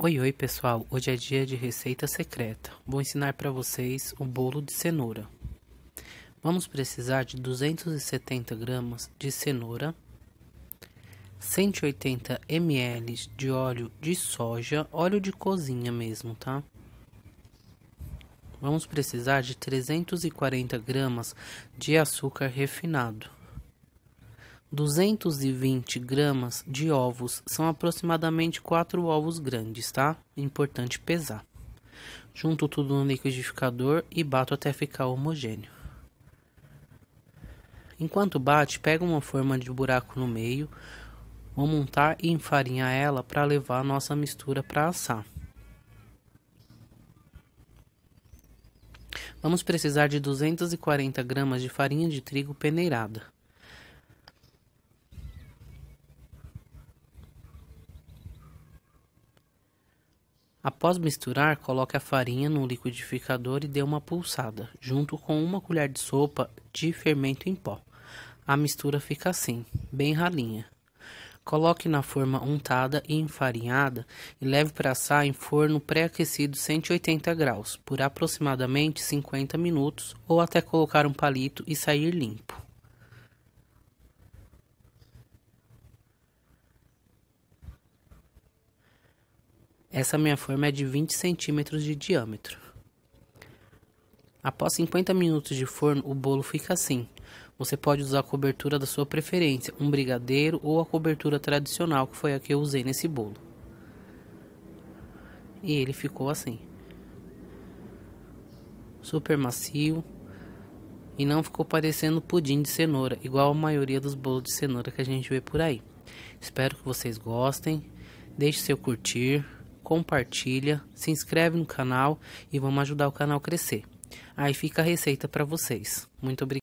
Oi, oi pessoal! Hoje é dia de receita secreta. Vou ensinar para vocês o bolo de cenoura. Vamos precisar de 270 gramas de cenoura, 180 ml de óleo de soja, óleo de cozinha mesmo, tá? Vamos precisar de 340 gramas de açúcar refinado. 220 gramas de ovos são aproximadamente 4 ovos grandes, tá? É importante pesar. Junto tudo no liquidificador e bato até ficar homogêneo. Enquanto bate, pega uma forma de buraco no meio, vou montar e enfarinhar ela para levar a nossa mistura para assar. Vamos precisar de 240 gramas de farinha de trigo peneirada. Após misturar, coloque a farinha no liquidificador e dê uma pulsada, junto com uma colher de sopa de fermento em pó. A mistura fica assim, bem ralinha. Coloque na forma untada e enfarinhada e leve para assar em forno pré-aquecido 180 graus por aproximadamente 50 minutos ou até colocar um palito e sair limpo. Essa minha forma é de 20 centímetros de diâmetro. Após 50 minutos de forno, o bolo fica assim. Você pode usar a cobertura da sua preferência, um brigadeiro ou a cobertura tradicional, que foi a que eu usei nesse bolo. E ele ficou assim. Super macio. E não ficou parecendo pudim de cenoura, igual a maioria dos bolos de cenoura que a gente vê por aí. Espero que vocês gostem. Deixe seu curtir compartilha, se inscreve no canal e vamos ajudar o canal a crescer. Aí fica a receita para vocês. Muito obrigado.